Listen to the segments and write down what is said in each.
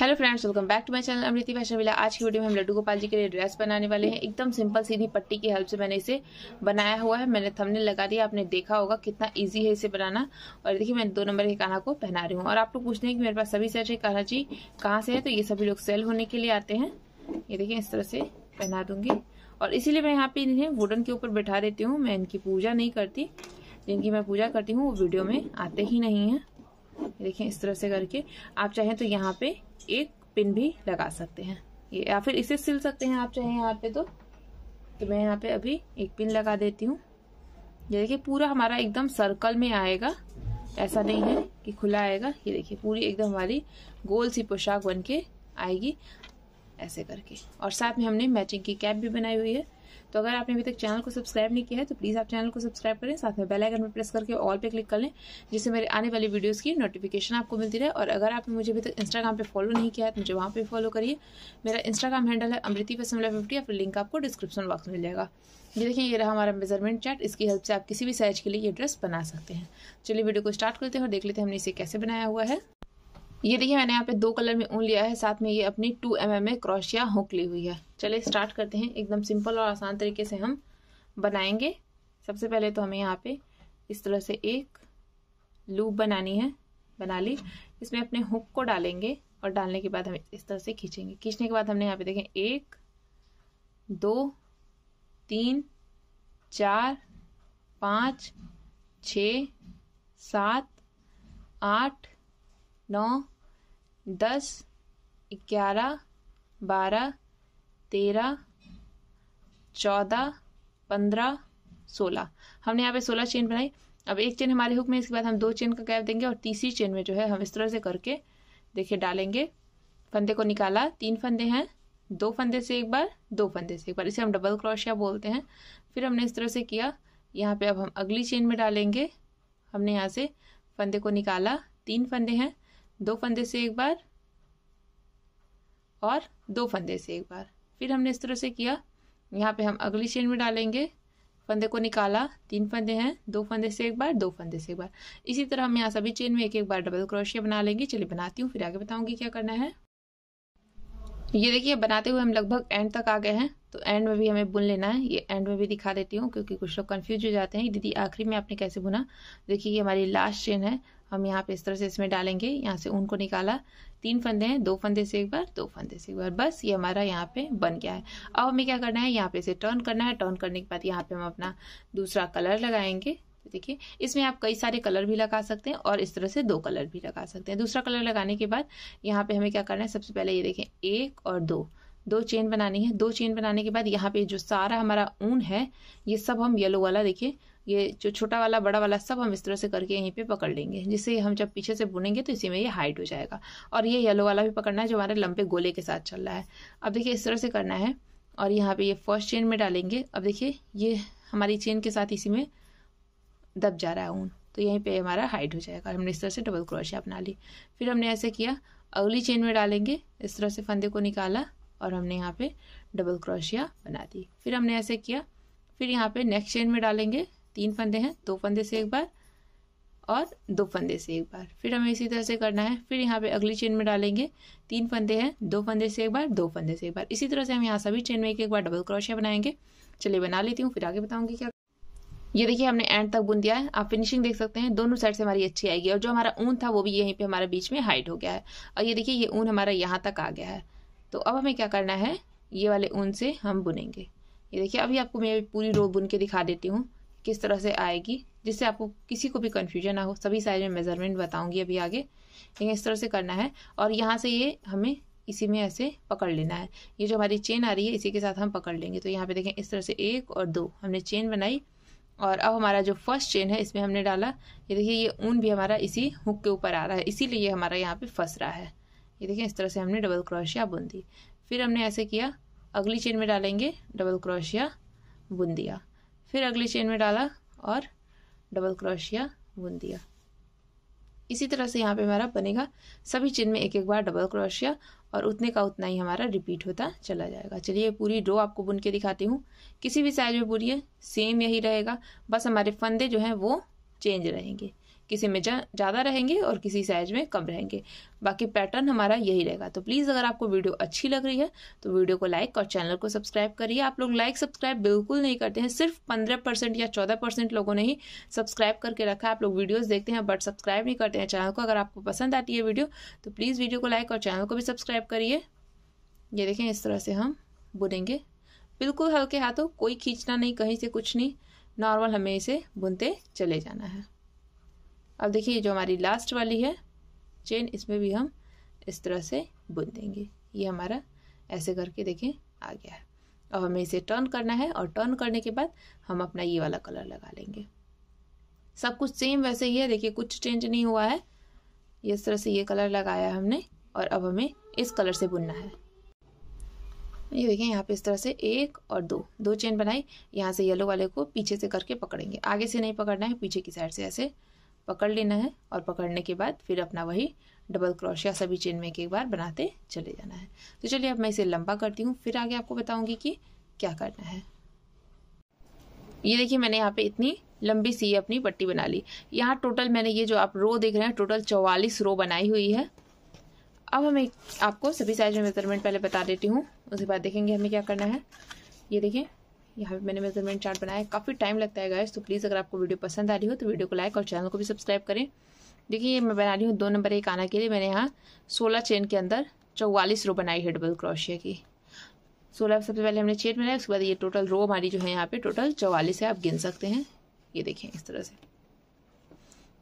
Hello friends welcome back to my channel Amriti fashion villa आज की video में हम लड्डू गोपाल जी के लिए ड्रेस बनाने वाले हैं एकदम सिंपल सीधी पट्टी की हेल्प से मैंने इसे बनाया हुआ है मैंने थंबनेल लगा दिया आपने देखा होगा कितना इजी है इसे बनाना और देखिए मैं दो नंबर के कान्हा को पहना रही हूँ और आप लोग पूछते हैं कि मेरे पास सभी सेट है कान्हा जी कहाँ से है तो ये सभी लोग सेल होने के लिए आते हैं ये देखिए इस तरह से पहना दूंगी और इसीलिए मैं यहाँ पे इन्हें वुडन के ऊपर बैठा देती हूँ मैं इनकी पूजा नहीं करती जिनकी मैं पूजा करती हूँ वो वीडियो में आते ही नहीं है देखिए इस तरह से करके आप चाहें तो यहाँ पे एक पिन भी लगा सकते हैं ये या फिर इसे सिल सकते हैं आप चाहें यहाँ पे तो तो मैं यहाँ पे अभी एक पिन लगा देती हूँ ये देखिए पूरा हमारा एकदम सर्कल में आएगा ऐसा नहीं है कि खुला आएगा ये देखिए पूरी एकदम हमारी गोल सी पोशाक बन के आएगी ऐसे करके और साथ में हमने मैचिंग की कैप भी बनाई हुई है तो अगर आपने अभी तक चैनल को सब्सक्राइब नहीं किया है तो प्लीज़ आप चैनल को सब्सक्राइब करें साथ में बेलाइकन पर प्रेस करके ऑल पे क्लिक कर लें जिससे मेरे आने वाली वीडियोज़ की नोटिफिकेशन आपको मिलती रहे और अगर आपने मुझे अभी तक इंस्टाग्राम पर फॉलो नहीं किया है तो मुझे वहाँ पर फॉलो करिए मेरा इंस्टाग्राम हैंडल है अमृति पसमला फिफ्टी या लिंक आपको डिस्क्रिप्शन बॉक्स मिल जाएगा ये देखिए ये रहा हमारा मेजरमेंट चार्ट इसकी हेल्प से आप किसी भी साइज के लिए ये ड्रेस बना सकते हैं चलिए वीडियो को स्टार्ट करते हैं और देख लेते हैं हमने इसे कैसे बनाया हुआ है ये देखिए मैंने यहाँ पे दो कलर में ऊन लिया है साथ में ये अपनी टू एम एम ए क्रोशिया हुक ली हुई है चलिए स्टार्ट करते हैं एकदम सिंपल और आसान तरीके से हम बनाएंगे सबसे पहले तो हमें यहाँ पे इस तरह से एक लूप बनानी है बना ली इसमें अपने हुक को डालेंगे और डालने के बाद हम इस तरह से खींचेंगे खींचने के बाद हमने यहाँ पे देखें एक दो तीन चार पाँच छ सात आठ नौ दस ग्यारह बारह तेरह चौदह पंद्रह सोलह हमने यहाँ पे सोलह चेन बनाई अब एक चेन हमारे हुक में इसके बाद हम दो चेन का गैप देंगे और तीसरी चेन में जो है हम इस तरह से करके देखिए डालेंगे फंदे को निकाला तीन फंदे हैं दो फंदे से एक बार दो फंदे से एक बार इसे हम डबल क्रोशिया बोलते हैं फिर हमने इस तरह से किया यहाँ पे अब हम अगली चेन में डालेंगे हमने यहाँ से फंदे को निकाला तीन फंदे हैं दो फंदे से एक बार और दो फंदे से एक बार फिर हमने इस तरह से किया यहाँ पे हम अगली चेन में डालेंगे फंदे को निकाला तीन फंदे हैं दो फंदे से एक बार दो फंदे से एक बार इसी तरह हम यहाँ सभी चेन में एक एक बार डबल क्रोशिया बना लेंगे चलिए बनाती हूँ फिर आगे बताऊंगी क्या करना है ये देखिए बनाते हुए हम लगभग एंड तक आ गए हैं तो एंड में भी हमें बुन लेना है ये एंड में भी दिखा देती हूँ क्योंकि कुछ लोग कन्फ्यूज हो जाते हैं दीदी आखिरी में आपने कैसे बुना देखिए ये हमारी लास्ट चेन है हम यहाँ पे इस तरह से इसमें डालेंगे यहाँ से ऊन को निकाला तीन फंदे हैं दो फंदे से एक बार दो फंदे से एक बार बस ये हमारा यहाँ पे बन गया है अब हमें क्या करना है यहाँ पे इसे टर्न करना है टर्न करने के बाद यहाँ पे हम अपना दूसरा कलर लगाएंगे तो देखिए इसमें आप कई सारे कलर भी लगा सकते हैं और इस तरह से दो कलर भी लगा सकते हैं दूसरा कलर लगाने के बाद यहाँ पे हमें क्या करना है सबसे पहले ये देखें एक और दो दो चेन बनानी है दो चेन बनाने के बाद यहाँ पे जो सारा हमारा ऊन है ये सब हम येलो वाला देखिए ये जो छोटा वाला बड़ा वाला सब हम इस तरह से करके यहीं पे पकड़ लेंगे जिससे हम जब पीछे से बुनेंगे तो इसी में ये हाइट हो जाएगा और ये येलो वाला भी पकड़ना है जो हमारे लंबे गोले के साथ चल रहा है अब देखिए इस तरह से करना है और यहाँ पे ये फर्स्ट चेन में डालेंगे अब देखिए ये हमारी चेन के साथ इसी में दब जा रहा है ऊन तो यहीं पर हमारा हाइट हो जाएगा हमने इस तरह से डबल क्रोशिया अपना ली फिर हमने ऐसे किया अगली चेन में डालेंगे इस तरह से फंदे को निकाला और हमने यहाँ पर डबल क्रोशिया बना दी फिर हमने ऐसे किया फिर यहाँ पे नेक्स्ट चेन में डालेंगे तीन फंदे हैं दो फंदे से एक बार और दो फंदे से एक बार फिर हमें इसी तरह से करना है फिर यहाँ पे अगली चेन में डालेंगे तीन फंदे हैं दो फंदे से एक बार दो फंदे से एक बार इसी तरह से हम यहाँ सभी चेन में एक एक बार डबल क्रोशिया बनाएंगे चलिए बना लेती हूँ फिर आगे बताऊँगी क्या ये देखिए हमने एंड तक बुन दिया है आप फिनिशिंग देख सकते हैं दोनों साइड से हमारी अच्छी आएगी और जो हमारा ऊन था वो भी यहीं पर हमारा बीच में हाइट हो गया है और ये देखिए ये ऊन हमारा यहाँ तक आ गया है तो अब हमें क्या करना है ये वाले ऊन से हम बुनेंगे ये देखिए अभी आपको मैं पूरी रो बुन के दिखा देती हूँ किस तरह से आएगी जिससे आपको किसी को भी कन्फ्यूजन ना हो सभी साइज में मेजरमेंट बताऊंगी अभी आगे लेकिन इस तरह से करना है और यहाँ से ये हमें इसी में ऐसे पकड़ लेना है ये जो हमारी चेन आ रही है इसी के साथ हम पकड़ लेंगे तो यहाँ पे देखें इस तरह से एक और दो हमने चेन बनाई और अब हमारा जो फर्स्ट चेन है इसमें हमने डाला ये देखिए ये ऊन भी हमारा इसी हुक के ऊपर आ रहा है इसीलिए ये हमारा यहाँ पे फंस रहा है ये देखिए इस तरह से हमने डबल क्रोशिया बुन दी फिर हमने ऐसे किया अगली चेन में डालेंगे डबल क्रोशिया बुन दिया फिर अगली चेन में डाला और डबल क्रोशिया बुन दिया इसी तरह से यहाँ पे हमारा बनेगा सभी चेन में एक एक बार डबल क्रोशिया और उतने का उतना ही हमारा रिपीट होता चला जाएगा चलिए पूरी रो आपको बुन के दिखाती हूँ किसी भी साइज में बुनिए सेम यही रहेगा बस हमारे फंदे जो हैं वो चेंज रहेंगे किसी में ज़्यादा रहेंगे और किसी साइज में कम रहेंगे बाकी पैटर्न हमारा यही रहेगा तो प्लीज़ अगर आपको वीडियो अच्छी लग रही है तो वीडियो को लाइक और चैनल को सब्सक्राइब करिए आप लोग लाइक सब्सक्राइब बिल्कुल नहीं करते हैं सिर्फ पंद्रह परसेंट या चौदह परसेंट लोगों ने ही सब्सक्राइब करके रखा है आप लोग वीडियोज़ देखते हैं बट सब्सक्राइब नहीं करते हैं चैनल को अगर आपको पसंद आती है वीडियो तो प्लीज़ वीडियो को लाइक और चैनल को भी सब्सक्राइब करिए ये देखें इस तरह से हम बुनेंगे बिल्कुल हल्के हाथों कोई खींचना नहीं कहीं से कुछ नहीं नॉर्मल हमें इसे बुनते चले जाना है अब देखिए जो हमारी लास्ट वाली है चेन इसमें भी हम इस तरह से बुन देंगे ये हमारा ऐसे करके देखें आ गया है अब हमें इसे टर्न करना है और टर्न करने के बाद हम अपना ये वाला कलर लगा लेंगे सब कुछ सेम वैसे ही है देखिए कुछ चेंज नहीं हुआ है इस तरह से ये कलर लगाया हमने और अब हमें इस कलर से बुनना है ये देखिए यहाँ पे इस तरह से एक और दो दो चेन बनाई यहाँ से येलो वाले को पीछे से करके पकड़ेंगे आगे से नहीं पकड़ना है पीछे की साइड से ऐसे पकड़ लेना है और पकड़ने के बाद फिर अपना वही डबल क्रोशिया सभी चेन में एक एक बार बनाते चले जाना है तो चलिए अब मैं इसे लंबा करती हूँ फिर आगे आपको बताऊँगी कि क्या करना है ये देखिए मैंने यहाँ पे इतनी लंबी सी अपनी पट्टी बना ली यहाँ टोटल मैंने ये जो आप रो देख रहे हैं टोटल चौवालीस रो बनाई हुई है अब हमें आपको सभी साइज में मेजरमेंट पहले बता देती हूँ उसके बाद देखेंगे हमें क्या करना है ये देखिए यहाँ पे मैंने मेजरमेंट चार्ट बनाया है काफ़ी टाइम लगता है गाइस तो प्लीज़ अगर आपको वीडियो पसंद आ रही हो तो वीडियो को लाइक और चैनल को भी सब्सक्राइब करें देखिए मैं बना रही हूँ दो नंबर एक आना के लिए मैंने यहाँ सोलह चेन के अंदर चौवालीस रो बनाई है डबल क्रोशिया की सोलह सबसे पहले हमने चेन बनाया उसके बाद ये टोटल रो हमारी जो है यहाँ पर टोटल चौवालीस है आप गिन सकते हैं ये देखें इस तरह से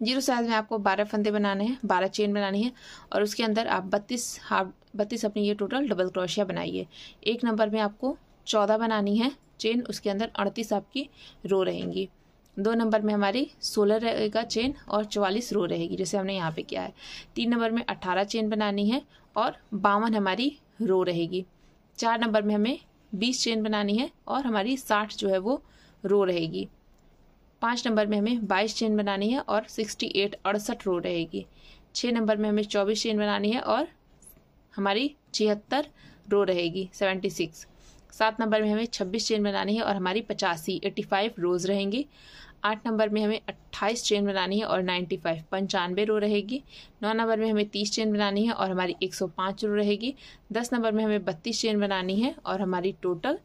जीरो साइज में आपको बारह फंदे बनाने हैं बारह चेन बनानी है और उसके अंदर आप बत्तीस हाफ बत्तीस अपनी ये टोटल डबल क्रोशिया बनाइए एक नंबर में आपको चौदह बनानी है चेन उसके अंदर अड़तीस आपकी रो रहेंगी दो नंबर में हमारी सोलह रहेगा चेन और चवालीस रो रहेगी जैसे हमने यहाँ पे किया है तीन नंबर में अट्ठारह चेन बनानी है और बावन हमारी रो रहेगी चार नंबर में हमें बीस चेन बनानी है और हमारी साठ जो है वो रो रहेगी पाँच नंबर में हमें बाईस चेन बनानी है और सिक्सटी एट अड़सठ रो रहेगी छः नंबर में हमें चौबीस चेन बनानी है और हमारी छिहत्तर रो रहेगी सेवेंटी सिक्स सात नंबर में हमें छब्बीस चेन बनानी है और हमारी पचासी एट्टी फाइव रोज़ रहेंगी आठ नंबर में हमें अट्ठाईस चेन बनानी है और नाइन्टी फाइव पंचानवे रो रहेगी नौ नंबर में हमें तीस चेन बनानी है और हमारी एक सौ पाँच रो रहेगी दस नंबर में हमें बत्तीस चेन बनानी है और हमारी टोटल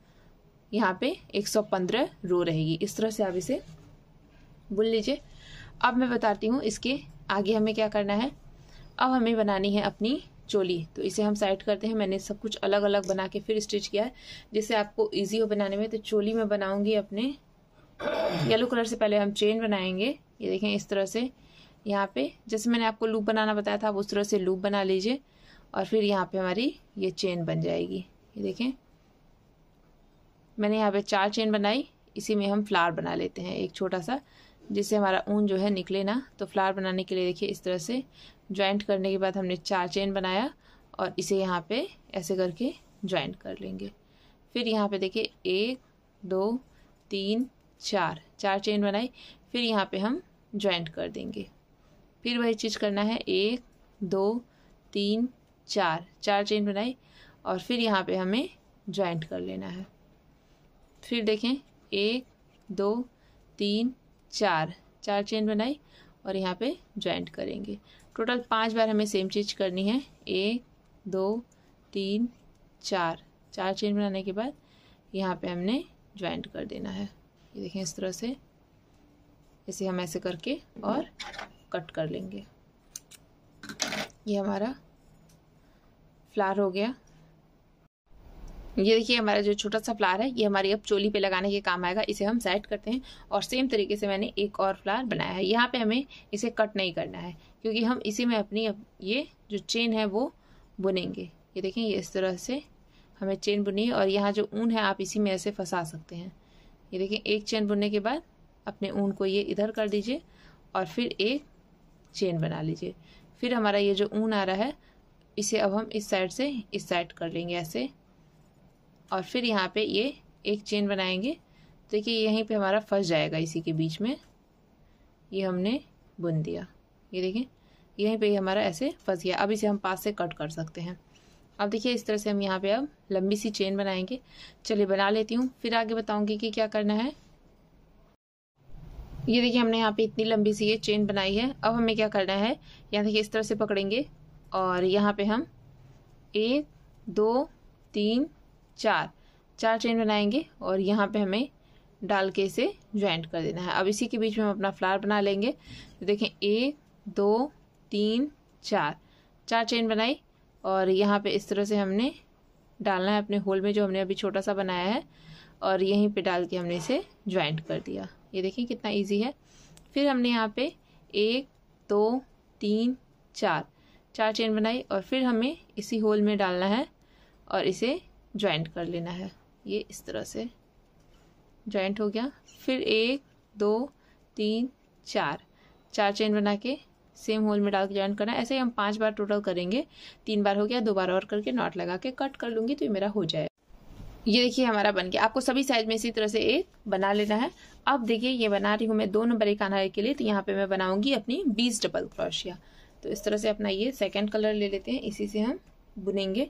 यहाँ पे एक सौ पंद्रह रो रहेगी इस तरह से आप इसे बुन लीजिए अब मैं बताती हूँ इसके आगे हमें क्या करना है अब हमें बनानी है अपनी चोली तो इसे हम साइड करते हैं मैंने सब कुछ अलग अलग बना के फिर स्टिच किया है जिससे आपको ईजी हो बनाने में तो चोली में बनाऊंगी अपने येलो कलर से पहले हम चेन बनाएंगे ये देखें इस तरह से यहाँ पे जैसे मैंने आपको लूप बनाना बताया था आप उस तरह से लूप बना लीजिए और फिर यहाँ पे हमारी ये चेन बन जाएगी ये देखें मैंने यहाँ पे चार चेन बनाई इसी में हम फ्लावर बना लेते हैं एक छोटा सा जिससे हमारा ऊन जो है निकले ना तो फ्लावर बनाने के लिए देखिए इस तरह से ज्वाइंट करने के बाद हमने चार चेन बनाया और इसे यहाँ पे ऐसे करके ज्वाइंट कर लेंगे फिर यहाँ पे देखिए एक दो तीन चार चार चेन बनाई फिर यहाँ पे हम ज्वाइंट कर देंगे फिर वही चीज़ करना है एक दो तीन चार चार चेन बनाई और फिर यहाँ पे हमें ज्वाइंट कर लेना है फिर देखें एक दो तीन चार चार चेन बनाई और यहाँ पे ज्वाइंट करेंगे टोटल पांच बार हमें सेम चीज करनी है एक दो तीन चार चार चेन बनाने के बाद यहाँ पे हमने ज्वाइंट कर देना है ये देखें इस तरह से इसे हम ऐसे करके और कट कर लेंगे ये हमारा फ्लावर हो गया ये देखिए हमारा जो छोटा सा फ्लावर है ये हमारी अब चोली पे लगाने के काम आएगा इसे हम सेट करते हैं और सेम तरीके से मैंने एक और फ्लावर बनाया है यहाँ पे हमें इसे कट नहीं करना है क्योंकि हम इसी में अपनी ये जो चेन है वो बुनेंगे ये देखें ये इस तरह से हमें चेन बुनी और यहाँ जो ऊन है आप इसी में ऐसे फंसा सकते हैं ये देखें एक चेन बुनने के बाद अपने ऊन को ये इधर कर दीजिए और फिर एक चेन बना लीजिए फिर हमारा ये जो ऊन आ रहा है इसे अब हम इस साइड से इस साइड कर लेंगे ऐसे और फिर यहाँ पे ये एक चेन बनाएंगे देखिए यहीं पे हमारा फंस जाएगा इसी के बीच में ये हमने बुन दिया ये देखें यहीं पे हमारा ऐसे फंस गया अब इसे हम पास से कट कर सकते हैं अब देखिए इस तरह से हम यहाँ पे अब लंबी सी चेन बनाएंगे चलिए बना लेती हूँ फिर आगे बताऊँगी कि क्या करना है ये देखिए हमने यहाँ पे इतनी लंबी सी ये चेन बनाई है अब हमें क्या करना है यहाँ देखिए इस तरह से पकड़ेंगे और यहाँ पे हम एक दो तीन चार चार चेन बनाएंगे और यहाँ पे हमें डाल के इसे ज्वाइंट कर देना है अब इसी के बीच में हम अपना फ्लावर बना लेंगे तो देखें एक दो तीन चार चार चेन बनाई और यहाँ पे इस तरह से हमने डालना है अपने होल में जो हमने अभी छोटा सा बनाया है और यहीं पे डाल के हमने इसे ज्वाइंट कर दिया ये देखें कितना ईजी है फिर हमने यहाँ पर एक दो तीन चार चार चेन बनाई और फिर हमें इसी होल में डालना है और इसे ज्वाइंट कर लेना है ये इस तरह से ज्वाइंट हो गया फिर एक दो तीन चार चार चेन बना के सेम होल में डाल के ज्वाइन करना ऐसे ही हम पांच बार टोटल करेंगे तीन बार हो गया दो बार और करके नॉट लगा के कट कर लूँगी तो ये मेरा हो जाएगा ये देखिए हमारा बन गया आपको सभी साइज में इसी तरह से एक बना लेना है अब देखिए ये बना रही हूँ मैं दो नंबर एक आना के लिए तो यहाँ पे मैं बनाऊंगी अपनी बीस डबल क्रॉशिया तो इस तरह से अपना ये सेकेंड कलर ले लेते हैं इसी से हम बुनेंगे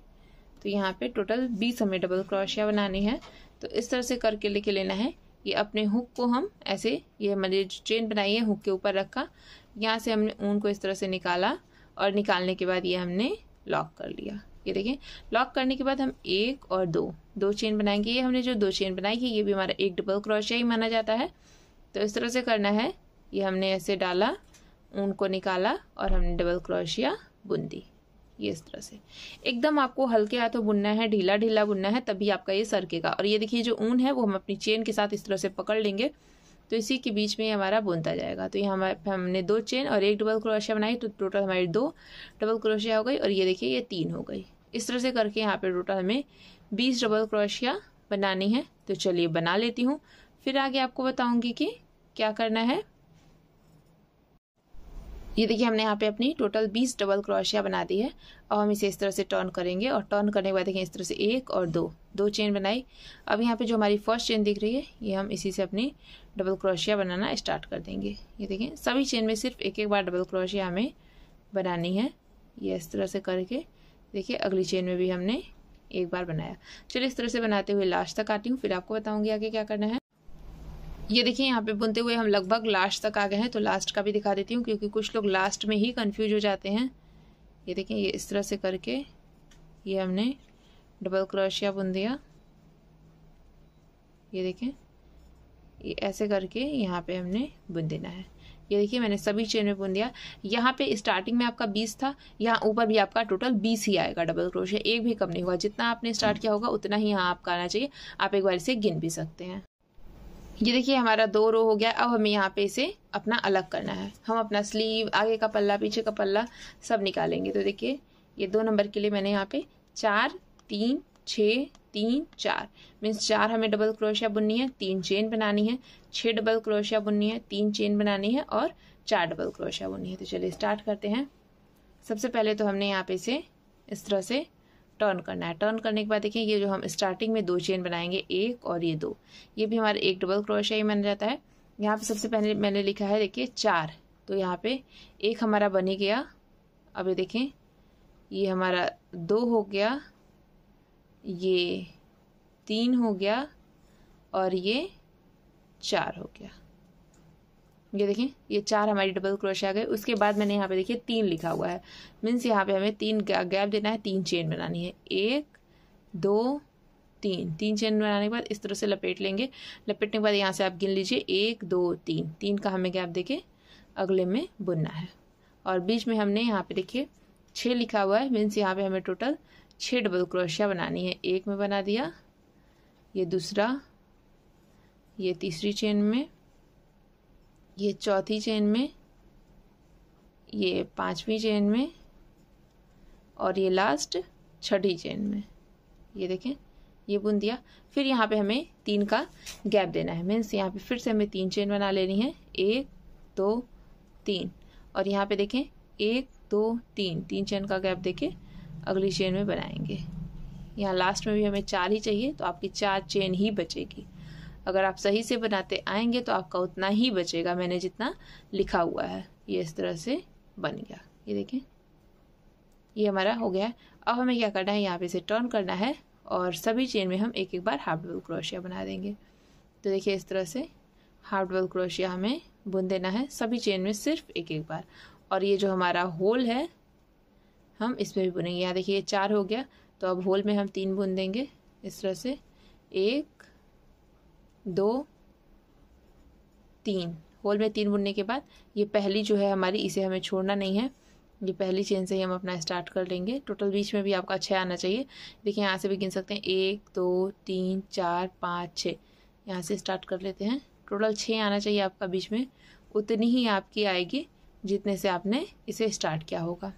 तो यहाँ पे टोटल बीस हमें डबल क्रोशिया बनानी है तो इस तरह से करके लेके लेना है ये अपने हुक को हम ऐसे ये मैंने जो चेन बनाई है हुक के ऊपर रखा यहाँ से हमने ऊन को इस तरह से निकाला और निकालने के बाद ये हमने लॉक कर लिया ये देखें लॉक करने के बाद हम एक और दो दो चेन बनाएंगे ये हमने जो दो चेन बनाई है ये भी हमारा एक डबल क्रोशिया ही माना जाता है तो इस तरह से करना है ये हमने ऐसे डाला ऊन को निकाला और हमने डबल क्रोशिया बुन दी ये इस तरह से एकदम आपको हल्के हाथों बुनना है ढीला ढीला बुनना है तभी आपका ये सरकेगा और ये देखिए जो ऊन है वो हम अपनी चेन के साथ इस तरह से पकड़ लेंगे तो इसी के बीच में हमारा बुनता जाएगा तो ये हमारे हमने दो चेन और एक डबल क्रोशिया बनाई तो टोटल हमारी दो डबल क्रोशिया हो गई और ये देखिए ये तीन हो गई इस तरह से करके यहाँ पे टोटल हमें बीस डबल क्रोशिया बनानी है तो चलिए बना लेती हूँ फिर आगे आपको बताऊँगी कि क्या करना है ये देखिए हमने यहाँ पे अपनी टोटल 20 डबल क्रोशिया बना दी है और हम इसे इस तरह से टर्न करेंगे और टर्न करने के बाद देखिए इस तरह से एक और दो दो चेन बनाई अब यहाँ पे जो हमारी फर्स्ट चेन दिख रही है ये हम इसी से अपनी डबल क्रोशिया बनाना स्टार्ट कर देंगे ये देखिए सभी चेन में सिर्फ एक एक बार डबल क्रोशिया हमें बनानी है ये इस तरह से करके देखिए अगली चेन में भी हमने एक बार बनाया चलिए इस तरह से बनाते हुए लास्ट तक आती हूँ फिर आपको बताऊँगी आगे क्या करना है ये देखिए यहाँ पे बुनते हुए हम लगभग लास्ट तक आ गए हैं तो लास्ट का भी दिखा देती हूँ क्योंकि कुछ लोग लास्ट में ही कन्फ्यूज हो जाते हैं ये देखें ये इस तरह से करके ये हमने डबल क्रोशिया बुन दिया ये देखें ये ऐसे करके यहाँ पे हमने बुन देना है ये देखिए मैंने सभी चेन में बुन दिया यहाँ पे स्टार्टिंग में आपका बीस था यहाँ ऊपर भी आपका टोटल बीस ही आएगा डबल क्रोशिया एक भी कम नहीं होगा जितना आपने स्टार्ट किया होगा उतना ही यहाँ आपका आना चाहिए आप एक बार इसे गिन भी सकते हैं ये देखिए हमारा दो रो हो गया अब हमें यहाँ पे इसे अपना अलग करना है हम अपना स्लीव आगे का पल्ला पीछे का पल्ला सब निकालेंगे तो देखिए ये दो नंबर के लिए मैंने यहाँ पे चार तीन छः तीन चार मीन्स चार हमें डबल क्रोशिया बुननी है तीन चेन बनानी है छः डबल क्रोशिया बुननी है तीन चेन बनानी है और चार डबल क्रोशिया बुननी है तो चलिए स्टार्ट करते हैं सबसे पहले तो हमने यहाँ पे इसे इस तरह से टर्न करना है टर्न करने के बाद देखें ये जो हम स्टार्टिंग में दो चेन बनाएंगे एक और ये दो ये भी हमारे एक डबल क्रोशिया ही माना जाता है यहाँ पे सबसे पहले मैंने लिखा है देखिए चार तो यहाँ पे एक हमारा बन ही गया अब ये देखें ये हमारा दो हो गया ये तीन हो गया और ये चार हो गया ये देखें ये चार हमारी डबल क्रोशिया आ गए उसके बाद मैंने यहाँ पे देखिए तीन लिखा हुआ है मीन्स यहाँ पे हमें तीन गैप देना है तीन चेन बनानी है एक दो तीन तीन चेन बनाने के बाद इस तरह से लपेट लेंगे लपेटने के बाद यहाँ से आप गिन लीजिए एक दो तीन तीन का हमें गैप देखे अगले में बुनना है और बीच में हमने यहाँ पे देखिए छः लिखा हुआ है मीन्स यहाँ पे हमें टोटल छः डबल क्रोशिया बनानी है एक में बना दिया ये दूसरा ये तीसरी चेन में ये चौथी चेन में ये पांचवी चेन में और ये लास्ट छठी चेन में ये देखें ये बुन दिया फिर यहाँ पे हमें तीन का गैप देना है मीन्स यहाँ पे फिर से हमें तीन चेन बना लेनी है एक दो तीन और यहाँ पे देखें एक दो तीन तीन चेन का गैप देके अगली चेन में बनाएंगे यहाँ लास्ट में भी हमें चार ही चाहिए तो आपकी चार चेन ही बचेगी अगर आप सही से बनाते आएंगे तो आपका उतना ही बचेगा मैंने जितना लिखा हुआ है ये इस तरह से बन गया ये देखें ये हमारा हो गया है अब हमें क्या करना है यहाँ पे इसे टर्न करना है और सभी चेन में हम एक एक बार हाफ डबल क्रोशिया बना देंगे तो देखिए इस तरह से हाफ डबल क्रोशिया हमें बुन देना है सभी चेन में सिर्फ एक एक बार और ये जो हमारा होल है हम इसमें भी बुनेंगे यहाँ देखिए ये चार हो गया तो अब होल में हम तीन बुन देंगे इस तरह से एक दो तीन होल में तीन बुनने के बाद ये पहली जो है हमारी इसे हमें छोड़ना नहीं है ये पहली चेन से ही हम अपना स्टार्ट कर लेंगे टोटल बीच में भी आपका छः आना चाहिए देखिए यहाँ से भी गिन सकते हैं एक दो तीन चार पाँच छः यहाँ से स्टार्ट कर लेते हैं टोटल छः आना चाहिए आपका बीच में उतनी ही आपकी आएगी जितने से आपने इसे स्टार्ट किया होगा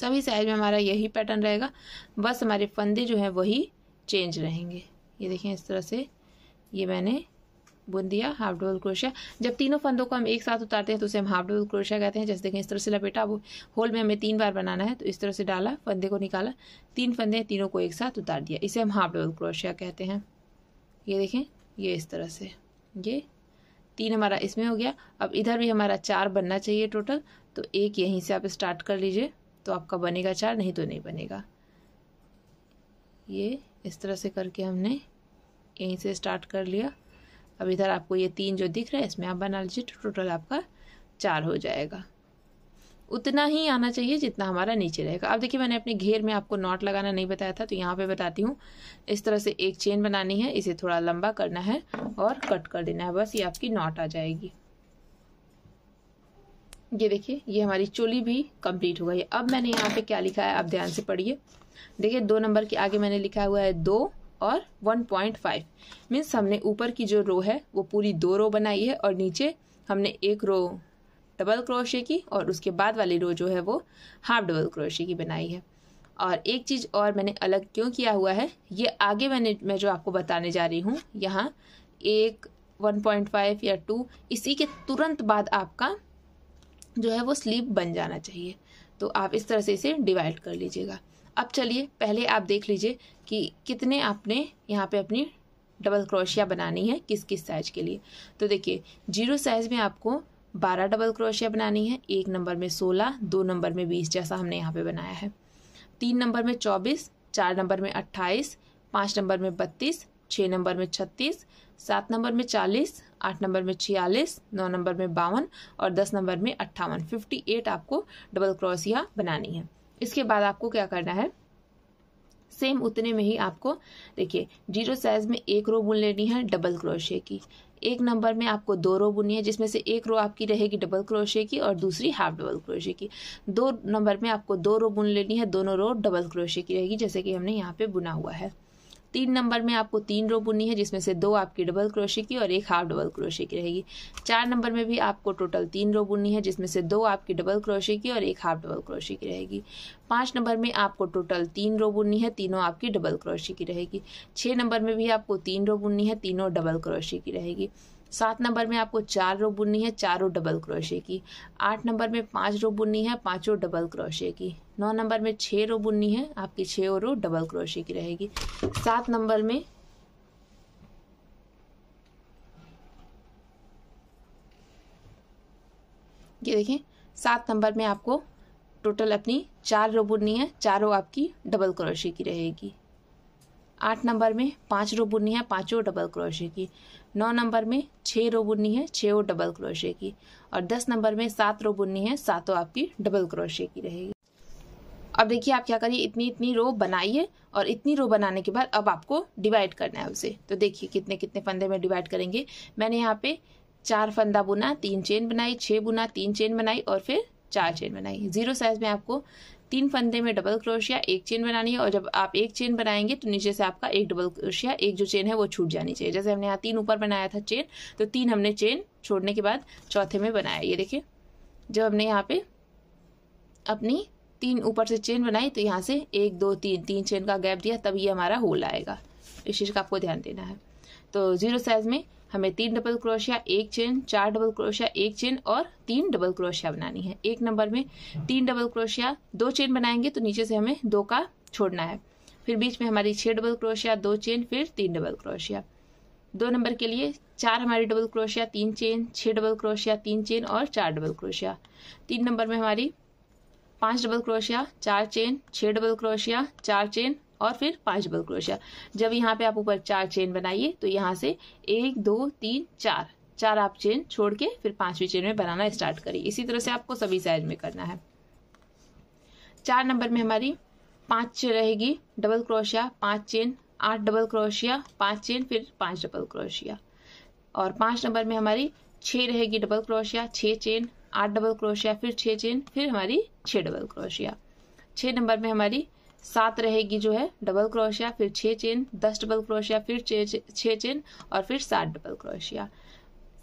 सभी साइज में हमारा यही पैटर्न रहेगा बस हमारे फंदे जो हैं वही चेंज रहेंगे ये देखें इस तरह से ये मैंने बुन दिया हाफ डबल क्रोशिया जब तीनों फंदों को हम एक साथ उतारते हैं तो उसे हम हाफ डबल क्रोशिया कहते हैं जैसे देखें इस तरह से लपेटा अब होल में हमें तीन बार बनाना है तो इस तरह से डाला फंदे को निकाला तीन फंदे तीनों को एक साथ उतार दिया इसे हम हाफ डबल क्रोशिया कहते हैं ये देखें ये इस तरह से ये तीन हमारा इसमें हो गया अब इधर भी हमारा चार बनना चाहिए टोटल तो एक यहीं से आप स्टार्ट कर लीजिए तो आपका बनेगा चार नहीं तो नहीं बनेगा ये इस तरह से करके हमने यहीं से स्टार्ट कर लिया अब इधर आपको ये तीन जो दिख रहा है इसमें आप बना लीजिए तो टोटल आपका चार हो जाएगा उतना ही आना चाहिए जितना हमारा नीचे रहेगा अब देखिए मैंने अपने घेर में आपको नॉट लगाना नहीं बताया था तो यहाँ पे बताती हूँ इस तरह से एक चेन बनानी है इसे थोड़ा लंबा करना है और कट कर देना है बस ये आपकी नॉट आ जाएगी ये देखिए ये हमारी चोली भी कंप्लीट हो गई अब मैंने यहाँ पे क्या लिखा है आप ध्यान से पढ़िए देखिए दो नंबर के आगे मैंने लिखा हुआ है दो और 1.5 पॉइंट मीन्स हमने ऊपर की जो रो है वो पूरी दो रो बनाई है और नीचे हमने एक रो डबल क्रोशे की और उसके बाद वाली रो जो है वो हाफ डबल क्रोशे की बनाई है और एक चीज़ और मैंने अलग क्यों किया हुआ है ये आगे मैंने मैं जो आपको बताने जा रही हूँ यहाँ एक 1.5 या 2 इसी के तुरंत बाद आपका जो है वो स्लीप बन जाना चाहिए तो आप इस तरह से इसे डिवाइड कर लीजिएगा अब चलिए पहले आप देख लीजिए कि कितने आपने यहाँ पे अपनी डबल क्रोशिया बनानी है किस किस साइज के लिए तो देखिए जीरो साइज में आपको बारह डबल क्रोशिया बनानी है एक नंबर में सोलह दो नंबर में बीस जैसा हमने यहाँ पे बनाया है तीन नंबर में चौबीस चार नंबर में अट्ठाईस पाँच नंबर में बत्तीस छः नंबर में छत्तीस सात नंबर में चालीस आठ नंबर में छियालीस नौ नंबर में बावन और दस नंबर में अट्ठावन फिफ्टी एट आपको डबल क्रोशिया बनानी है इसके बाद आपको क्या करना है सेम उतने में ही आपको देखिए जीरो साइज में एक रो बुन लेनी है डबल क्रोशे की एक नंबर में आपको दो रो बुननी है जिसमें से एक रो आपकी रहेगी डबल क्रोशे की और दूसरी हाफ डबल क्रोशे की दो नंबर में आपको दो रो बुन लेनी है दोनों रो डबल क्रोशे की रहेगी जैसे कि हमने यहाँ पे बुना हुआ है तीन नंबर में आपको तीन रो बुननी है जिसमें से दो आपकी डबल क्रोशे की और एक हाफ डबल क्रोशे की रहेगी चार नंबर में भी आपको टोटल तीन रो बुननी है जिसमें से दो आपकी डबल क्रोशे की और एक हाफ डबल क्रोशे की रहेगी पाँच नंबर में आपको टोटल तीन रो बुननी है तीनों आपकी डबल क्रोशे की रहेगी छः नंबर में भी आपको तीन रो बुननी है तीनों डबल क्रोशे की रहेगी सात नंबर में आपको चार रो बुननी है चारों डबल क्रोशे की आठ नंबर में पाँच रो बुननी है पाँचों डबल क्रोशे की नौ नंबर में छः रो बुननी है आपकी छः रो डबल क्रोशे की रहेगी सात नंबर में ये देखें सात नंबर में आपको टोटल अपनी चार रो बुननी है चारों आपकी डबल क्रोशे की रहेगी आठ नंबर में पांच रो बुननी है पांचों डबल क्रोशे की नौ नंबर में छः रो बुननी है छः वो डबल क्रोशे की और दस नंबर में सात रो बुननी है सातों आपकी डबल क्रोशे की रहेगी अब देखिए आप क्या करिए इतनी इतनी रो बनाइए और इतनी रो बनाने के बाद अब आपको डिवाइड करना है उसे तो देखिए कितने कितने फंदे में डिवाइड करेंगे मैंने यहाँ पे चार फंदा बुना तीन चेन बनाई छः बुना तीन चेन बनाई और फिर चार चेन बनाई जीरो साइज में आपको तीन फंदे में डबल क्रोशिया एक चेन बनानी है और जब आप एक चेन बनाएंगे तो नीचे से आपका एक डबल क्रोशिया एक जो चेन है वो छूट जानी चाहिए जैसे हमने यहाँ तीन ऊपर बनाया था चेन तो तीन हमने चेन छोड़ने के बाद चौथे में बनाया ये देखिए जब हमने यहाँ पे अपनी तीन ऊपर से चेन बनाई तो यहाँ से एक दो तीन तीन चेन का गैप दिया तब ये हमारा होल आएगा इस चीज़ का आपको ध्यान देना है तो जीरो साइज में हमें तीन डबल क्रोशिया एक चेन चार डबल क्रोशिया एक चेन और तीन डबल क्रोशिया बनानी है एक नंबर में तीन डबल क्रोशिया दो चेन बनाएंगे तो नीचे से हमें दो का छोड़ना है फिर बीच में हमारी छह डबल क्रोशिया दो चेन फिर तीन डबल क्रोशिया दो नंबर के लिए चार हमारी डबल क्रोशिया तीन चेन छह डबल क्रोशिया तीन चेन और चार डबल क्रोशिया तीन नंबर में हमारी पांच डबल क्रोशिया चार चेन छह डबल क्रोशिया चार चेन और फिर पांच डबल क्रोशिया जब यहाँ पे आप ऊपर चार चेन बनाइए तो यहाँ से एक दो तीन चार चार आप चेन छोड़ के फिर पांचवी चेन में बनाना स्टार्ट करिए इसी तरह से आपको सभी साइज में करना है चार नंबर में हमारी पांच रहेगी डबल क्रोशिया पांच चेन आठ डबल क्रोशिया पांच चेन फिर पांच डबल क्रोशिया और पांच नंबर में हमारी छह रहेगी डबल क्रोशिया छह चेन आठ डबल क्रोशिया फिर छह चेन फिर हमारी छह डबल क्रोशिया छह नंबर में हमारी सात रहेगी जो है डबल क्रोशिया फिर छः चेन दस डबल क्रोशिया फिर छः चेन और फिर सात डबल क्रोशिया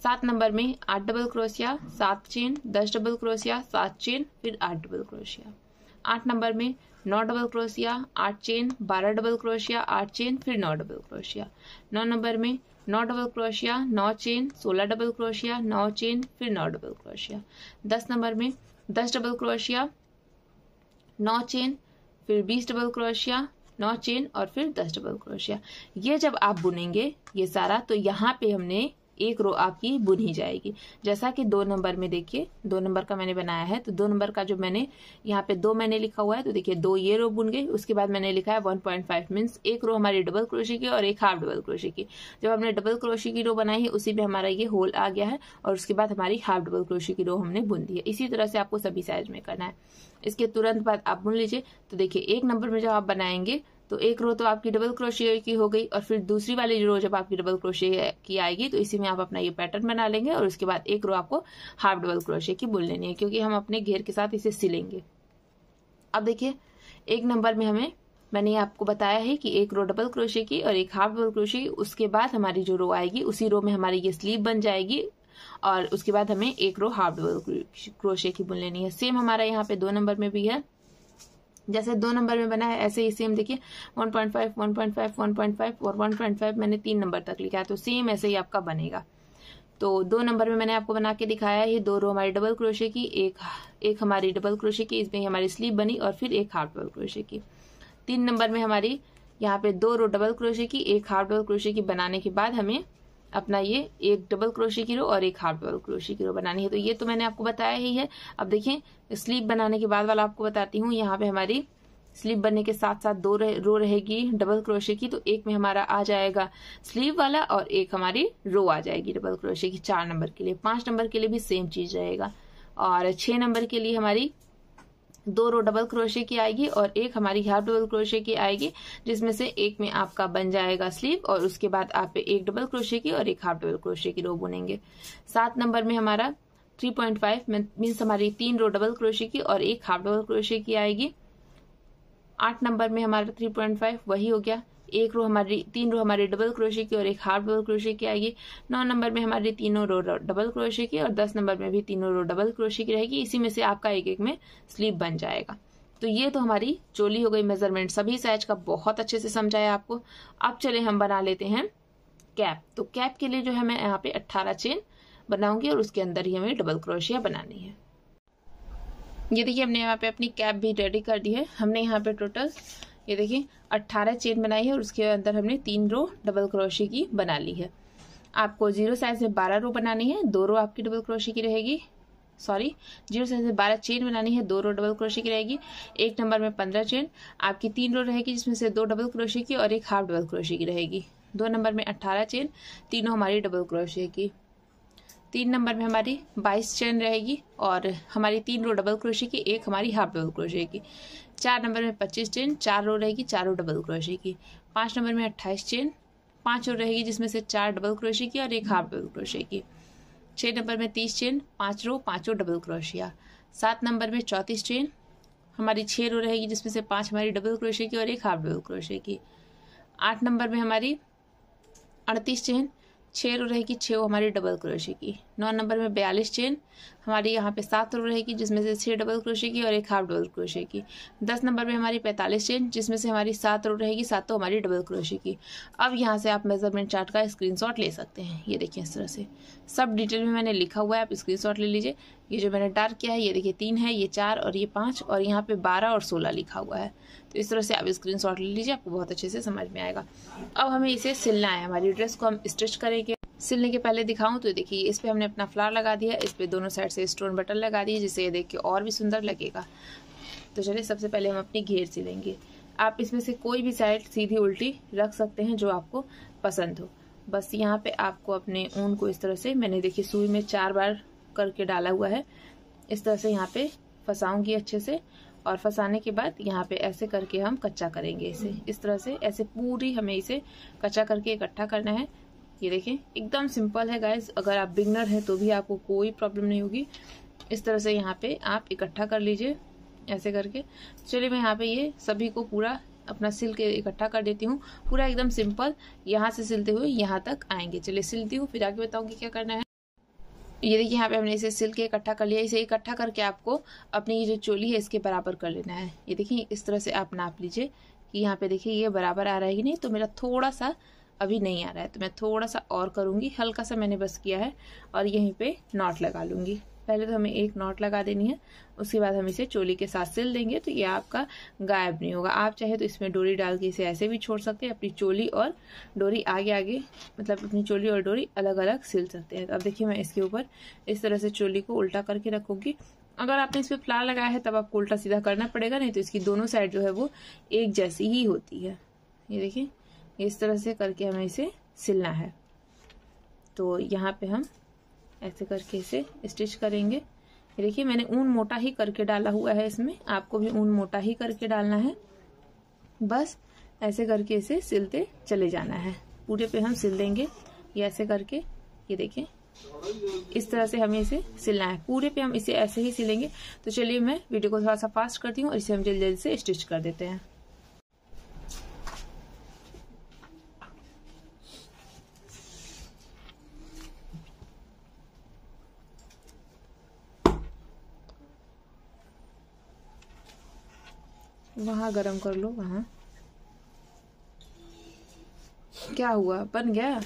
सात नंबर में आठ डबल क्रोशिया सात चेन दस डबल क्रोशिया सात चेन फिर आठ डबल क्रोशिया आठ नंबर में नौ डबल क्रोशिया आठ चेन बारह डबल क्रोशिया आठ चेन फिर नौ डबल क्रोशिया नौ नंबर में नौ डबल क्रोशिया नौ चेन सोलह डबल क्रोशिया नौ चेन फिर नौ डबल क्रोशिया दस नंबर में दस डबल क्रोशिया नौ चेन फिर बीस डबल क्रोशिया नौ चेन और फिर दस डबल क्रोशिया ये जब आप बुनेंगे ये सारा तो यहाँ पे हमने एक रो आपकी बुनी जाएगी जैसा कि दो नंबर में देखिए दो नंबर का मैंने बनाया है तो दो नंबर का जो मैंने यहाँ पे दो मैंने लिखा हुआ है तो देखिए दो ये रो बुन गई उसके बाद मैंने लिखा है वन पॉइंट फाइव मीन्स एक रो हमारी डबल क्रोशी की और एक हाफ डबल क्रोशी की जब हमने डबल क्रोशी की रो बनाई है उसी में हमारा ये होल आ गया है और उसके बाद हमारी हाफ डबल क्रोशी की रो हमने बुन दी है इसी तरह से आपको सभी साइज में करना है इसके तुरंत बाद आप बुन लीजिए तो देखिए एक नंबर में जब आप बनाएंगे तो एक रो तो आपकी डबल क्रोशिया की हो गई और फिर दूसरी वाली रो जब आपकी डबल क्रोशिया की आएगी तो इसी में आप अपना ये पैटर्न बना लेंगे और उसके बाद एक रो आपको हाफ डबल क्रोशिया की बुन लेनी है क्योंकि हम अपने घेर के साथ इसे सिलेंगे अब देखिए एक नंबर में हमें मैंने आपको बताया है कि एक रो डबल क्रोशे की और एक हाफ डबल क्रोशे की उसके बाद हमारी जो रो आएगी उसी रो में हमारी ये स्लीव बन जाएगी और उसके बाद हमें एक रो हाफ डबल क्रोशे की बुन लेनी है सेम हमारा यहाँ पे दो नंबर में भी है जैसे दो नंबर में बना है ऐसे ही सेम देखिए 1.5 1.5 1.5 और 1.5 मैंने तीन नंबर तक लिखा है तो सेम ऐसे ही आपका बनेगा तो दो नंबर में मैंने आपको बना के दिखाया है ये दो रो हमारी डबल क्रोशे की एक एक हमारी डबल क्रोशे की इसमें हमारी स्लीव बनी और फिर एक हाफ डबल क्रोशे की तीन नंबर में हमारी यहाँ पे दो रो डबल क्रोशे की एक हाफ डबल क्रोशे की बनाने के बाद हमें अपना ये एक डबल क्रोशी की रो और एक हाफ डबल क्रोशी की रो बनानी है तो ये तो मैंने आपको बताया ही है अब देखिए स्लीप बनाने के बाद वाला आपको बताती हूँ यहाँ पे हमारी स्लीव बनने के साथ साथ दो रह, रो रहेगी डबल क्रोशे की तो एक में हमारा आ जाएगा स्लीव वाला और एक हमारी रो आ जाएगी डबल क्रोशे की चार नंबर के लिए पांच नंबर के लिए भी सेम चीज रहेगा और छह नंबर के लिए हमारी दो रो डबल क्रोशे की आएगी और एक हमारी हाफ डबल क्रोशे की आएगी जिसमें से एक में आपका बन जाएगा स्लीव और उसके बाद आप एक डबल क्रोशे की और एक हाफ डबल क्रोशे की रो बुनेंगे सात नंबर में हमारा 3.5 पॉइंट फाइव मीन्स हमारी तीन रो डबल क्रोशे की और एक हाफ डबल क्रोशे की आएगी आठ नंबर में हमारा 3.5 वही हो गया एक रो हमारी तीन रो हमारी डबल क्रोशे की और एक हाफ डबल क्रोशे की आएगी नौ नंबर में हमारी तीनों रो डबल क्रोशे की और दस नंबर में भी तीनों रो डबल क्रोशे की रहेगी इसी में से आपका एक एक में स्लीप बन जाएगा तो ये तो हमारी चोली हो गई मेजरमेंट सभी साइज का बहुत अच्छे से समझाया आपको अब चले हम बना लेते हैं कैप तो कैप के लिए जो है मैं यहाँ पे अट्ठारह चेन बनाऊंगी और उसके अंदर ही हमें डबल क्रोशिया बनानी है ये देखिए हमने यहाँ पे अपनी कैप भी रेडी कर दी है हमने यहाँ पे टोटल ये देखिए अट्ठारह चेन बनाई है और उसके अंदर हमने तीन रो डबल क्रोशे की बना ली है आपको जीरो साइज में बारह रो बनानी है दो रो आपकी डबल क्रोशे की रहेगी सॉरी जीरो साइज में बारह चेन बनानी है दो रो डबल क्रोशे की रहेगी एक नंबर में पंद्रह चेन आपकी तीन रो रहेगी जिसमें से दो डबल क्रोशे की और एक हाफ डबल क्रोशे की रहेगी दो नंबर में अट्ठारह चेन तीनों हमारी डबल क्रोशे की तीन नंबर में हमारी बाईस चेन रहेगी और हमारी तीन रो डबल क्रोशे की एक हमारी हाफ डबल क्रोशे की चार नंबर में पच्चीस चेन चार रो रहेगी चारों डबल क्रोशे की पाँच नंबर में अट्ठाईस चेन पाँच रो रहेगी जिसमें से चार डबल क्रोशे की और एक हाफ डबल क्रोशे की छः नंबर में तीस चेन पाँच रो पाँचों डबल क्रोशिया सात नंबर में चौंतीस चेन हमारी छः रो रहेगी जिसमें से पाँच हमारी डबल क्रोशे की और एक हाफ डबल क्रोशे की आठ नंबर में हमारी अड़तीस चेन छः रो रहेगी छः हमारी डबल क्रोशे की नौ नंबर में बयालीस चेन हमारी यहाँ पे सात रो रहेगी जिसमें से छः डबल क्रोशे की और एक हाफ डबल क्रोशे की दस नंबर में हमारी पैंतालीस चेन जिसमें से हमारी सात रो रहेगी सातों तो हमारी डबल क्रोशे की अब यहाँ से आप मेजरमेंट चार्ट का स्क्रीनशॉट ले सकते हैं ये देखिए इस तरह से सब डिटेल में मैंने लिखा हुआ है आप स्क्रीन ले लीजिए ये जो मैंने डार्क किया है ये देखिए तीन है ये चार और ये पाँच और यहाँ पे बारह और सोलह लिखा हुआ है तो इस तरह से आप स्क्रीन ले लीजिए आपको बहुत अच्छे से समझ में आएगा अब हमें इसे सिलना है हमारी ड्रेस को हम स्ट्रिच करेंगे सिलने के पहले दिखाऊं तो देखिए इस पर हमने अपना फ्लावर लगा दिया इस पर दोनों साइड से स्टोन बटन लगा दिए जिसे ये देख के और भी सुंदर लगेगा तो चलिए सबसे पहले हम अपनी घेर सिलेंगे आप इसमें से कोई भी साइड सीधी उल्टी रख सकते हैं जो आपको पसंद हो बस यहाँ पे आपको अपने ऊन को इस तरह से मैंने देखिए सुई में चार बार करके डाला हुआ है इस तरह से यहाँ पे फंसाऊंगी अच्छे से और फंसाने के बाद यहाँ पे ऐसे करके हम कच्चा करेंगे इसे इस तरह से ऐसे पूरी हमें इसे कच्चा करके इकट्ठा करना है ये देखें एकदम सिंपल है गाइज अगर आप बिगनर हैं तो भी आपको कोई प्रॉब्लम नहीं होगी इस तरह से यहाँ पे आप इकट्ठा कर लीजिए ऐसे करके चलिए मैं यहाँ पे ये सभी को पूरा अपना सिल के इकट्ठा कर देती हूँ पूरा एकदम सिंपल यहाँ से सिलते हुए यहाँ तक आएंगे चलिए सिलती हूँ फिर आगे बताऊँगी क्या करना है ये देखिए यहाँ पे हमने इसे सिल के इकट्ठा कर लिया इसे इकट्ठा करके आपको अपनी ये जो चोली है इसके बराबर कर लेना है ये देखिए इस तरह से आप नाप लीजिए कि यहाँ पे देखिए ये बराबर आ रहा है कि नहीं तो मेरा थोड़ा सा अभी नहीं आ रहा है तो मैं थोड़ा सा और करूँगी हल्का सा मैंने बस किया है और यहीं पे नॉट लगा लूँगी पहले तो हमें एक नॉट लगा देनी है उसके बाद हम इसे चोली के साथ सिल देंगे तो ये आपका गायब नहीं होगा आप चाहे तो इसमें डोरी डाल के इसे ऐसे भी छोड़ सकते हैं अपनी चोली और डोरी आगे आगे मतलब अपनी चोली और डोरी अलग अलग सिल सकते हैं तो अब देखिए मैं इसके ऊपर इस तरह से चोली को उल्टा करके रखूँगी अगर आपने इस पर फ्लार लगाया है तब आपको उल्टा सीधा करना पड़ेगा नहीं तो इसकी दोनों साइड जो है वो एक जैसी ही होती है ये देखिए इस तरह से करके हमें इसे सिलना है तो यहाँ पे हम ऐसे करके इसे स्टिच करेंगे देखिए मैंने ऊन मोटा ही करके डाला हुआ है इसमें आपको भी ऊन मोटा ही करके डालना है बस ऐसे करके इसे सिलते चले जाना है पूरे पे हम सिल देंगे ये ऐसे करके ये देखिए इस तरह से हमें इसे सिलना है पूरे पे हम इसे ऐसे ही सिलेंगे तो चलिए मैं वीडियो को थोड़ा सा फास्ट करती हूँ और इसे हम जल्दी जल्दी से स्टिच कर देते हैं वहाँ गरम कर लो वहाँ क्या हुआ बन गया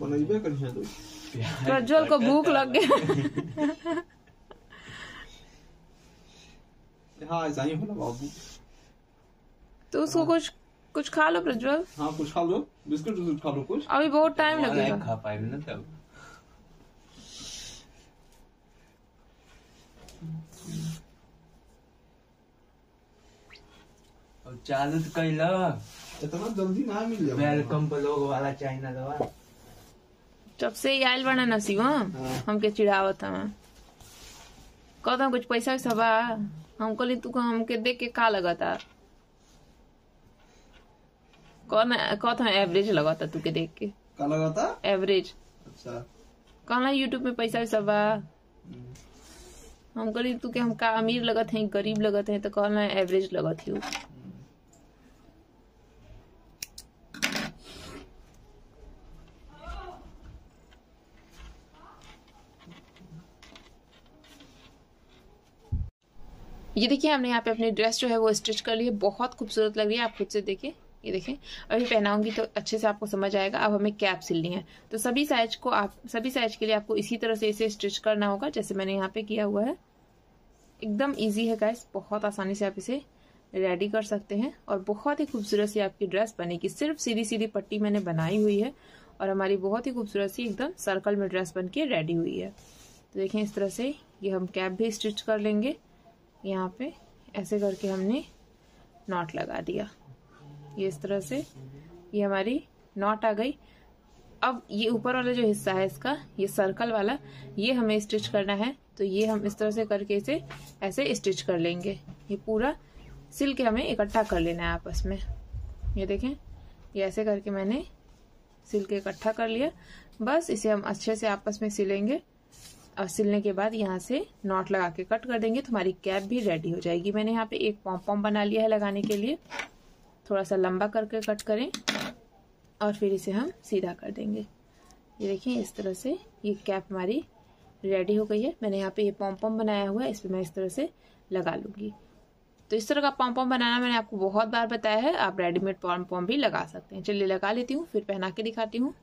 प्रज्वल को भूख लग गया हाँ तो उसको हाँ। कुछ कुछ खा लो प्रज्वल हाँ कुछ खा लो बिस्कुट बिस्कुट खा लो कुछ अभी बहुत टाइम तो लगेगा खा पाए ना तब अब चालू तो इतना जल्दी ना मिल वेलकम वाला जब से आयल बना नसीब हाँ? हाँ। हमके चिढ़ावत हाँ? हम कहता कुछ पैसा वैसा बा हम कहली तू हमके देख के का लगता कौन कहता एवरेज लगता तू के देख के का एवरेज अच्छा कहला यूट्यूब में पैसा वैसा बा हम्म। हम कहली तू के हम का अमीर लगते हैं गरीब लगत हैं तो कहला एवरेज लगत ये देखिए हमने यहाँ पे अपनी ड्रेस जो है वो स्टिच कर ली है बहुत खूबसूरत लग रही है आप खुद से देखें ये देखें अभी पहनाऊंगी तो अच्छे से आपको समझ आएगा अब हमें कैप सिलनी है तो सभी साइज को आप सभी साइज के लिए आपको इसी तरह से इसे स्टिच करना होगा जैसे मैंने यहाँ पे किया हुआ है एकदम ईजी है गैस बहुत आसानी से आप इसे रेडी कर सकते हैं और बहुत ही खूबसूरत सी आपकी ड्रेस बनेगी सिर्फ सीधी सीधी पट्टी मैंने बनाई हुई है और हमारी बहुत ही खूबसूरत सी एकदम सर्कल में ड्रेस बन के रेडी हुई है तो देखें इस तरह से ये हम कैप भी स्टिच कर लेंगे यहाँ पे ऐसे करके हमने नॉट लगा दिया ये इस तरह से ये हमारी नॉट आ गई अब ये ऊपर वाला जो हिस्सा है इसका ये सर्कल वाला ये हमें स्टिच करना है तो ये हम इस तरह से करके इसे ऐसे स्टिच कर लेंगे ये पूरा सिल के हमें इकट्ठा कर लेना है आपस में ये देखें ये ऐसे करके मैंने सिल के इकट्ठा कर लिया बस इसे हम अच्छे से आपस में सिलेंगे अब सिलने के बाद यहाँ से नॉट लगा के कट कर देंगे तो हमारी कैप भी रेडी हो जाएगी मैंने यहाँ पे एक पॉम पॉम बना लिया है लगाने के लिए थोड़ा सा लंबा करके कट करें और फिर इसे हम सीधा कर देंगे ये देखिए इस तरह से ये कैप हमारी रेडी हो गई है मैंने यहाँ पे ये पॉम पॉम बनाया हुआ है इस पर मैं इस तरह से लगा लूँगी तो इस तरह का पॉम पॉम बनाना मैंने आपको बहुत बार बताया है आप रेडीमेड पॉम पॉम भी लगा सकते हैं चलिए लगा लेती हूँ फिर पहना के दिखाती हूँ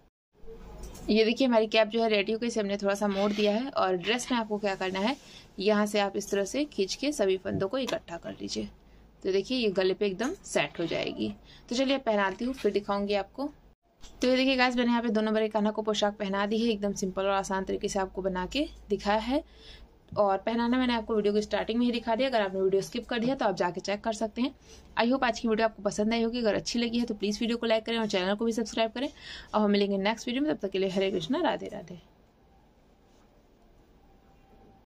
ये देखिए हमारी कैप जो है रेडियो के इसे हमने थोड़ा सा मोड़ दिया है और ड्रेस में आपको क्या करना है यहाँ से आप इस तरह से खींच के सभी फंदों को इकट्ठा कर लीजिए तो देखिए ये गले पे एकदम सेट हो जाएगी तो चलिए पहनाती हूँ फिर दिखाऊंगी आपको तो ये देखिए गैस मैंने यहाँ पे दोनों बड़े कान्हा को पोशाक पहना दी है एकदम सिंपल और आसान तरीके से आपको बना के दिखाया है और पहनाना मैंने आपको वीडियो को स्टार्टिंग में ही दिखा दिया अगर आपने वीडियो स्किप कर दिया तो आप जाके चेक कर सकते हैं आई होप आज की वीडियो आपको पसंद आई होगी अगर अच्छी लगी है तो प्लीज़ वीडियो को लाइक करें और चैनल को भी सब्सक्राइब करें और हम मिलेंगे नेक्स्ट वीडियो में तब तक के लिए हरे कृष्णा राधे राधे